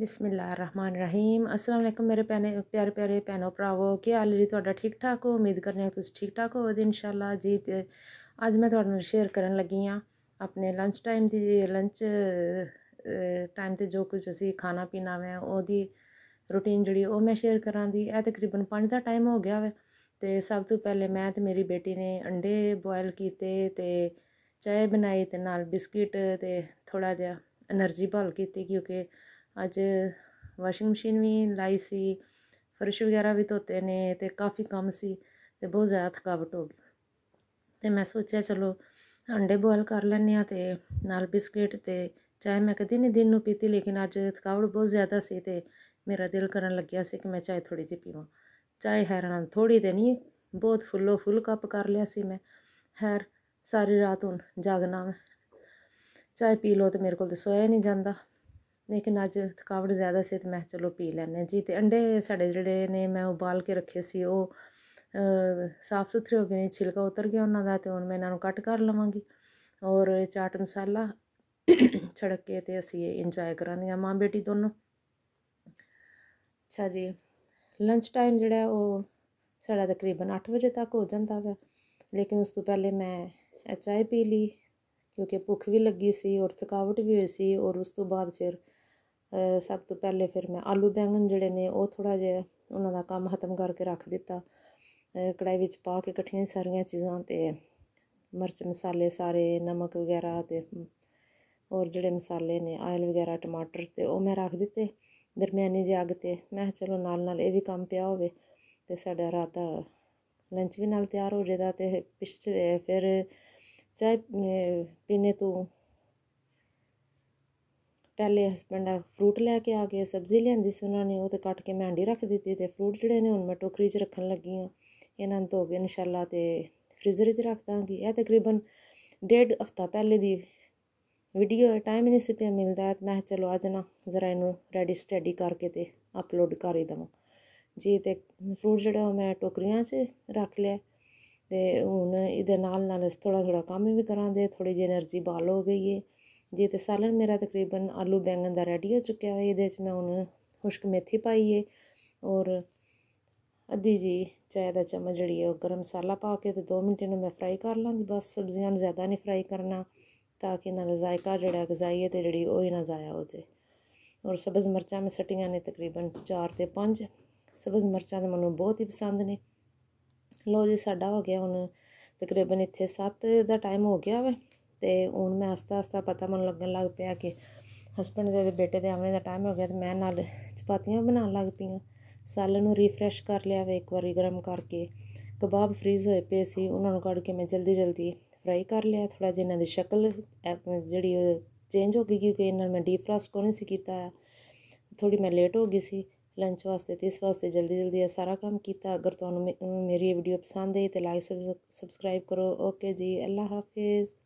ਰਹੀਮ ਅਸਲਾਮ ਅਲੈਕਮ ਮੇਰੇ ਪਿਆਰੇ ਪਿਆਰੇ ਪਿਆਰੇ ਪੈਨੋ ਭਰਾਵੋ ਕੀ ਹਾਲ ਜੀ ਤੁਹਾਡਾ ਠੀਕ ਠਾਕ ਹੋ ਉਮੀਦ ਕਰਨੇ ਆ ਤੁਸੀਂ ਠੀਕ ਠਾਕ ਹੋਵੋਗੇ ਇਨਸ਼ਾਅੱਲਾ ਜੀ ਅੱਜ ਮੈਂ ਤੁਹਾਡੇ ਨਾਲ ਸ਼ੇਅਰ ਕਰਨ ਲੱਗੀ ਆ ਆਪਣੇ ਲੰਚ ਟਾਈਮ ਦੀ ਲੰਚ ਟਾਈਮ ਤੇ ਜੋ ਕੁਝ ਅਸੀਂ ਖਾਣਾ ਪੀਣਾ ਵੈ ਉਹਦੀ ਰੁਟੀਨ ਜਿਹੜੀ ਉਹ ਮੈਂ ਸ਼ੇਅਰ ਕਰਾਂਦੀ ਇਹ ਤਕਰੀਬਨ 5 ਦਾ ਟਾਈਮ ਹੋ ਗਿਆ ਵੇ ਤੇ ਸਭ ਤੋਂ ਪਹਿਲੇ ਮੈਂ ਤੇ ਮੇਰੀ ਬੇਟੀ ਨੇ ਅੰਡੇ ਬੋਇਲ ਕੀਤੇ ਤੇ ਚਾਹ ਬਣਾਈ ਤੇ ਨਾਲ ਬਿਸਕਿਟ ਤੇ ਥੋੜਾ ਜਿਹਾ એનર્ਜੀ ਬਲ ਕੀਤੀ ਕਿਉਂਕਿ ਅੱਜ ਵਾਸ਼ਿੰਗ ਮਸ਼ੀਨ ਵੀ ਲਾਈ ਸੀ ਫਰਸ਼ ਵਗੈਰਾ ਵੀ ਧੋਤੇ ਨੇ ਤੇ ਕਾਫੀ ਕੰਮ ਸੀ ਤੇ ਬਹੁਤ ਜ਼ਿਆਦਾ ਥਕਾਵਟ ਹੋ ਗਈ ਤੇ ਮੈਂ ਸੋਚਿਆ ਚਲੋ ਅੰਡੇ ਬੋਇਲ ਕਰ ਲੈਣੇ ਆ ਤੇ ਨਾਲ ਬਿਸਕਟ ਤੇ ਚਾਹ ਮੈਂ ਕਦੀ ਨਹੀਂ ਦਿਨ ਨੂੰ ਪੀਤੀ ਲੇਕਿਨ ਅੱਜ ਥਕਾਵਟ ਬਹੁਤ ਜ਼ਿਆਦਾ ਸੀ ਤੇ ਮੇਰਾ ਦਿਲ ਕਰਨ ਲੱਗਿਆ ਸੀ ਕਿ ਮੈਂ ਚਾਹ ਥੋੜੀ ਜਿਹੀ ਪੀਵਾਂ ਚਾਹ ਹੈਰਾਨ ਥੋੜੀ ਤੇ ਨਹੀਂ ਬਹੁਤ ਫੁੱਲੋ ਫੁੱਲ ਕੱਪ ਕਰ ਲਿਆ ਸੀ ਮੈਂ ਹੈਰ ਸਾਰੀ ਰਾਤ ਹੁਣ ਜਾਗਣਾ ਮੈਂ ਚਾਹ ਪੀ ਲੋ ਤੇ ਮੇਰੇ ਕੋਲ ਤੇ ਸੋਇਆ ਨਹੀਂ ਜਾਂਦਾ ਲੇਕਿਨ ਅੱਜ ਥਕਾਵਟ ਜ਼ਿਆਦਾ ਸੀ ਤੇ ਮੈਂ ਚਲੋ ਪੀ ਲੈਣੇ ਜੀ ਤੇ ਅੰਡੇ ਸਾਡੇ ਜਿਹੜੇ ਨੇ ਮੈਂ ਉਬਾਲ ਕੇ ਰੱਖੇ ਸੀ ਉਹ ਸਾਫ ਸੁਥਰੇ ਹੋ ਗਏ ਨੇ ਛਿਲਕਾ ਉਤਰ ਗਿਆ ਉਹਨਾਂ ਦਾ ਤੇ ਹੁਣ ਮੈਂ ਇਹਨਾਂ ਨੂੰ ਕੱਟ ਕਰ ਲਵਾਂਗੀ ਔਰ ਚਾਟ ਮਸਾਲਾ ਛੜਕ ਕੇ ਤੇ ਅਸੀਂ ਇਹ ਇੰਜੋਏ ਕਰਾਂਗੇ ਮਾਂ ਬੇਟੀ ਦੋਨੋਂ ਅੱਛਾ ਜੀ ਲੰਚ ਟਾਈਮ ਜਿਹੜਾ ਉਹ ਸਾਡਾ ਤਕਰੀਬਨ 8 ਵਜੇ ਤੱਕ ਹੋ ਜਾਂਦਾ ਵਾ ਲੇਕਿਨ ਉਸ ਤੋਂ ਪਹਿਲੇ ਮੈਂ ਚਾਹ ਪੀ ਲਈ ਕਿਉਂਕਿ ਭੁੱਖ ਵੀ ਲੱਗੀ ਸੀ ਔਰ ਥਕਾਵਟ ਵੀ ਹੋਈ ਸੀ ਔਰ ਉਸ ਤੋਂ ਬਾਅਦ ਫਿਰ ਸਭ ਤੋਂ ਪਹਿਲੇ ਫਿਰ ਮੈਂ ਆਲੂ ਬੈਂਗਣ ਜਿਹੜੇ ਨੇ ਉਹ ਥੋੜਾ ਜਿਹਾ ਉਹਨਾਂ ਦਾ ਕੰਮ ਖਤਮ ਕਰਕੇ ਰੱਖ ਦਿੱਤਾ ਕੜਾਈ ਵਿੱਚ ਪਾ ਕੇ ਇਕੱਠੀਆਂ ਸਾਰੀਆਂ ਚੀਜ਼ਾਂ ਤੇ ਮਿਰਚ ਮਸਾਲੇ ਸਾਰੇ ਨਮਕ ਵਗੈਰਾ ਤੇ ਔਰ ਜਿਹੜੇ ਮਸਾਲੇ ਨੇ ਆਇਲ ਵਗੈਰਾ ਟਮਾਟਰ ਤੇ ਉਹ ਮੈਂ ਰੱਖ ਦਿੱਤੇ ਦਰਮਿਆਨੀ ਜਿਹੀ ਅੱਗ ਤੇ ਮੈਂ ਚਲੋ ਨਾਲ ਨਾਲ ਇਹ ਵੀ ਕੰਮ ਪਿਆ ਹੋਵੇ ਤੇ ਸਾਡਾ ਰਾਤ ਦਾ ਲੰਚ ਵੀ ਨਾਲ ਤਿਆਰ ਹੋ ਜੇਦਾ ਤੇ ਪਿਛਲੇ ਫਿਰ ਚਾਹ ਪੀਨੇ ਤੋਂ ਪਹਿਲੇ ਹਸਬੰਡ ਆ ਫਰੂਟ ਲੈ ਕੇ ਆ ਗਏ ਸਬਜ਼ੀ ਲਿਆਂਦੀ ਸੀ ਉਹਨਾਂ ਨੇ ਉਹ ਤੇ ਕੱਟ ਕੇ ਮੈਂ ਰੱਖ ਦਿੱਤੀ ਤੇ ਫਰੂਟ ਜਿਹੜੇ ਨੇ ਹੁਣ ਮੈਂ ਟੋਕਰੀ 'ਚ ਰੱਖਣ ਲੱਗੀ ਆ ਇਹਨਾਂ ਨੂੰ ਧੋ ਕੇ ਇਨਸ਼ਾਅੱਲਾ ਤੇ ਫ੍ਰੀਜ਼ਰ 'ਚ ਰੱਖ ਦਾਂਗੀ ਇਹ ਤਕਰੀਬਨ ਡੇਢ ਹਫਤਾ ਪਹਿਲੇ ਦੀ ਵੀਡੀਓ ਟਾਈਮ ਨਹੀਂ ਸੀ ਪਿਆ ਮਿਲਦਾ ਮੈਂ ਚਲੋ ਅੱਜ ਨਾ ਜ਼ਰਾ ਇਹਨੂੰ ਰੈਡੀ ਸਟੱਡੀ ਕਰਕੇ ਤੇ ਅਪਲੋਡ ਕਰ ਹੀ ਦਵਾਂ ਜੀ ਤੇ ਫਰੂਟ ਜਿਹੜਾ ਮੈਂ ਟੋਕਰੀਆਂ 'ਚ ਰੱਖ ਲਿਆ ਤੇ ਹੁਣ ਇਹਦੇ ਨਾਲ ਨਾਲ ਥੋੜਾ ਥੋੜਾ ਕੰਮ ਵੀ ਕਰਾਂਦੇ ਥੋੜੀ ਜਿਹੀ એનર્ਜੀ ਬਾਲ ਹੋ ਗਈ ਏ ਜੇ ਤੇ ਸਾਲਨ ਮੇਰਾ ਤਕਰੀਬਨ ਆਲੂ ਬੈਂਗਣ ਦਾ ਰੈਡੀ ਹੋ ਚੁੱਕਿਆ ਹੋਇਆ ਇਹਦੇ ਵਿੱਚ ਮੈਂ ਹੁਣ ਖੁਸ਼ਕ ਮੇਥੀ ਪਾਈ ਏ ਔਰ ਅੱਧੀ ਜੀ ਚਾਹ ਦਾ ਚਮਚ ਜਿਹੜੀ ਹੈ ਉਹ ਗਰਮ ਮਸਾਲਾ ਪਾ ਕੇ ਤੇ 2 ਮਿੰਟ ਇਹਨੂੰ ਮੈਂ ਫਰਾਈ ਕਰ ਲਾਂਗੀ ਬਸ ਸਬਜ਼ੀਆਂ ਨੂੰ ਜ਼ਿਆਦਾ ਨਹੀਂ ਫਰਾਈ ਕਰਨਾ ਤਾਂ ਕਿ ਇਹਨਾਂ ਦਾ ਜ਼ਾਇਕਾ ਜਿਹੜਾ ਗਜ਼ਾਈਏ ਤੇ ਜਿਹੜੀ ਉਹ ਹੀ ਨਾ ਜ਼ਾਇਆ ਹੋ ਜੇ ਔਰ ਸਬਜ਼ ਮਰਚਾਂ ਮੈਂ ਸਟੀਆਂ ਨੇ ਤਕਰੀਬਨ 4 ਤੇ 5 ਸਬਜ਼ ਮਰਚਾਂ ਤਾਂ ਮੈਨੂੰ ਬਹੁਤ ਹੀ ਪਸੰਦ ਨੇ ਲੋ ਜੀ ਸਾਡਾ ਹੋ ਗਿਆ ਹੁਣ ਤਕਰੀਬਨ ਇੱਥੇ 7 ਦਾ ਟਾਈਮ ਹੋ ਗਿਆ ਵੇ ਤੇ ਹੁਣ ਮੈਂ ਆਸਤਾ ਆਸਤਾ ਪਤਾ ਮਨ ਲੱਗਣ ਲੱਗ ਪਿਆ ਕਿ ਹਸਬੰਦ ਦੇ ਬੇਟੇ ਦੇ ਆਉਣੇ ਦਾ ਟਾਈਮ ਹੋ ਗਿਆ ਤੇ ਮੈਂ ਨਾਲ ਚਪਾਤੀਆਂ ਬਣਾਉਣ ਲੱਗ ਪਈਆਂ ਸਾਲਨ ਨੂੰ ਰੀਫਰੈਸ਼ ਕਰ ਲਿਆ ਵੇ ਇੱਕ ਵਾਰੀ ਗਰਮ ਕਰਕੇ ਕਬਾਬ ਫ੍ਰੀਜ਼ ਹੋਏ ਪਏ ਸੀ ਉਹਨਾਂ ਨੂੰ ਕੱਢ ਕੇ ਮੈਂ ਜਲਦੀ ਜਲਦੀ ਫਰਾਈ ਕਰ ਲਿਆ ਥੋੜਾ ਜਿਹਾ ਇਹਨਾਂ ਦੀ ਸ਼ਕਲ ਜਿਹੜੀ ਉਹ ਚੇਂਜ ਹੋ ਗਈ ਕਿਉਂਕਿ ਇਹਨਾਂ ਮੈਂ ਡੀਪ ਫਰਾਸਟ ਕੋਨੇ ਸੀ ਕੀਤਾ ਥੋੜੀ ਮੈਂ ਲੇਟ ਹੋ ਗਈ ਸੀ ਲੰਚ ਵਾਸਤੇ ਤੇ ਇਸ ਵਾਸਤੇ ਜਲਦੀ ਜਲਦੀ ਇਹ ਸਾਰਾ ਕੰਮ ਕੀਤਾ ਅਗਰ ਤੁਹਾਨੂੰ ਮੇਰੀ ਇਹ ਵੀਡੀਓ ਪਸੰਦ ਆਈ ਤੇ ਲਾਈਕ ਸਬਸਕ੍ਰਾਈਬ ਕਰੋ ਓਕੇ ਜੀ ਅੱਲਾ ਹਾਫਿਜ਼